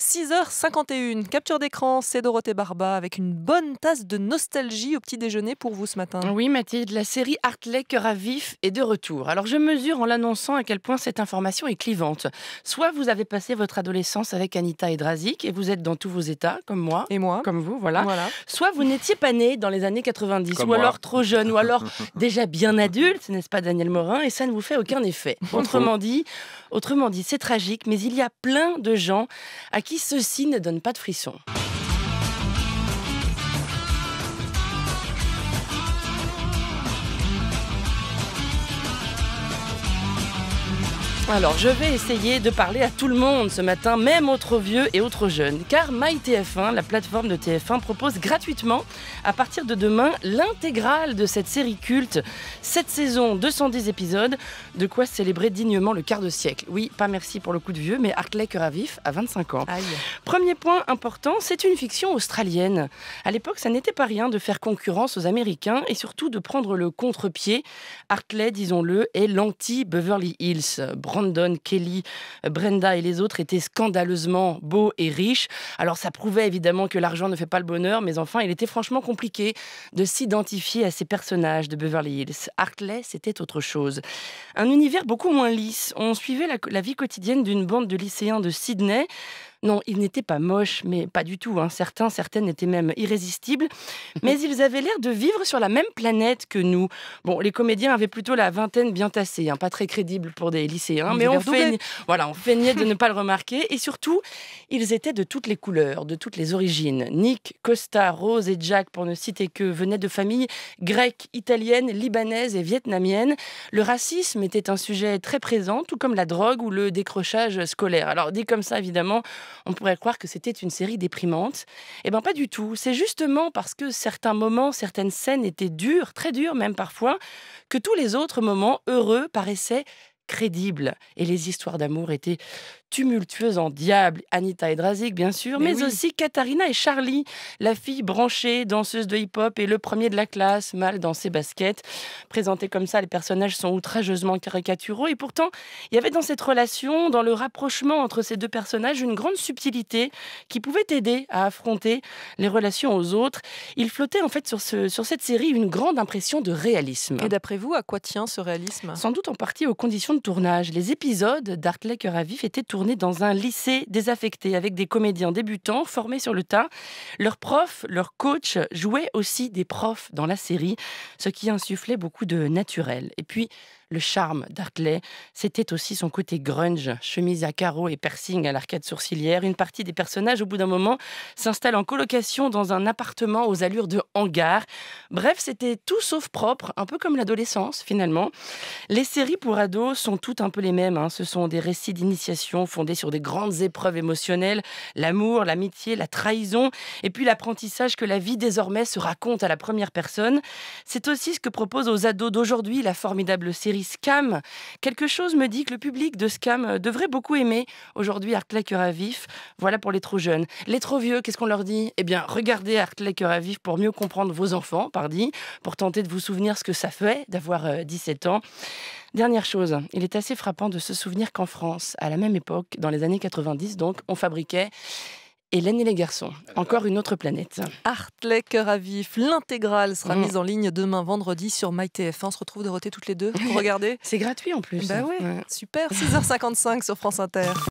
6h51, capture d'écran, c'est Dorothée Barba avec une bonne tasse de nostalgie au petit déjeuner pour vous ce matin. Oui Mathilde, la série Hartley Cœur à vif est de retour. Alors je mesure en l'annonçant à quel point cette information est clivante. Soit vous avez passé votre adolescence avec Anita Drazik et vous êtes dans tous vos états, comme moi. Et moi. Comme vous, voilà. Soit vous n'étiez pas né dans les années 90, ou alors trop jeune, ou alors déjà bien adulte, n'est-ce pas Daniel Morin, et ça ne vous fait aucun effet. Autrement dit, autrement dit, c'est tragique, mais il y a plein de gens à qui qui ceci ne donne pas de frisson. Alors, je vais essayer de parler à tout le monde ce matin, même aux trop vieux et aux trop jeunes, car MyTF1, la plateforme de TF1, propose gratuitement, à partir de demain, l'intégrale de cette série culte. Cette saison, 210 épisodes, de quoi célébrer dignement le quart de siècle. Oui, pas merci pour le coup de vieux, mais Hartley Cœur à vif à 25 ans. Premier point important, c'est une fiction australienne. À l'époque, ça n'était pas rien de faire concurrence aux Américains et surtout de prendre le contre-pied. Hartley, disons-le, est l'anti-Beverly Hills. Brandon, Kelly, Brenda et les autres étaient scandaleusement beaux et riches. Alors ça prouvait évidemment que l'argent ne fait pas le bonheur, mais enfin il était franchement compliqué de s'identifier à ces personnages de Beverly Hills. Hartley, c'était autre chose. Un univers beaucoup moins lisse. On suivait la vie quotidienne d'une bande de lycéens de Sydney non, ils n'étaient pas moches, mais pas du tout. Hein. Certains, certaines étaient même irrésistibles. Mais ils avaient l'air de vivre sur la même planète que nous. Bon, les comédiens avaient plutôt la vingtaine bien tassée, hein. pas très crédible pour des lycéens, mais on feignait, voilà, on feignait de ne pas le remarquer. Et surtout, ils étaient de toutes les couleurs, de toutes les origines. Nick, Costa, Rose et Jack, pour ne citer que, venaient de familles grecques, italiennes, libanaises et vietnamiennes. Le racisme était un sujet très présent, tout comme la drogue ou le décrochage scolaire. Alors, dit comme ça, évidemment, on pourrait croire que c'était une série déprimante. Eh bien, pas du tout. C'est justement parce que certains moments, certaines scènes étaient dures, très dures même parfois, que tous les autres moments heureux paraissaient crédibles. Et les histoires d'amour étaient tumultueuse en diable, Anita Edrazik bien sûr, mais, aussi Katharina et Charlie, la fille branchée, danseuse de hip-hop et le premier de la classe, mal dans ses baskets. Présentés comme ça, les personnages sont outrageusement caricaturaux et pourtant, il y avait dans cette relation, dans le rapprochement entre ces deux personnages, une grande subtilité qui pouvait aider à affronter les relations aux autres. Il flottait en fait sur, ce, sur cette série une grande impression de réalisme. Et d'après vous, à quoi tient ce réalisme Sans doute en partie aux conditions de tournage. Les épisodes d'Art Lake à vif étaient tournés tourné dans un lycée désaffecté avec des comédiens débutants formés sur le tas. Leurs profs, leurs coachs jouaient aussi des profs dans la série, ce qui insufflait beaucoup de naturel. Et puis, le charme d'Arclay, c'était aussi son côté grunge, chemise à carreaux et piercing à l'arcade sourcilière. Une partie des personnages, au bout d'un moment, s'installent en colocation dans un appartement aux allures de hangar. Bref, c'était tout sauf propre, un peu comme l'adolescence finalement. Les séries pour ados sont toutes un peu les mêmes. Hein. Ce sont des récits d'initiation fondés sur des grandes épreuves émotionnelles, l'amour, l'amitié, la trahison, et puis l'apprentissage que la vie désormais se raconte à la première personne. C'est aussi ce que propose aux ados d'aujourd'hui la formidable série Scam. Quelque chose me dit que le public de Scam euh, devrait beaucoup aimer aujourd'hui Hartley Cœur à vif. Voilà pour les trop jeunes. Les trop vieux, qu'est-ce qu'on leur dit Eh bien, regardez Hartley Cœur à vif pour mieux comprendre vos enfants, pardi, pour tenter de vous souvenir ce que ça fait d'avoir 17 euh, ans. Dernière chose, il est assez frappant de se souvenir qu'en France, à la même époque, dans les années 90, donc, on fabriquait Hélène et les garçons. Encore une autre planète. Hartley, cœur à vif, l'intégrale sera mm. mise en ligne demain vendredi sur MyTF1. On se retrouve de roté toutes les deux pour regarder. C'est gratuit en plus. Bah ouais. super. 6h55 sur France Inter.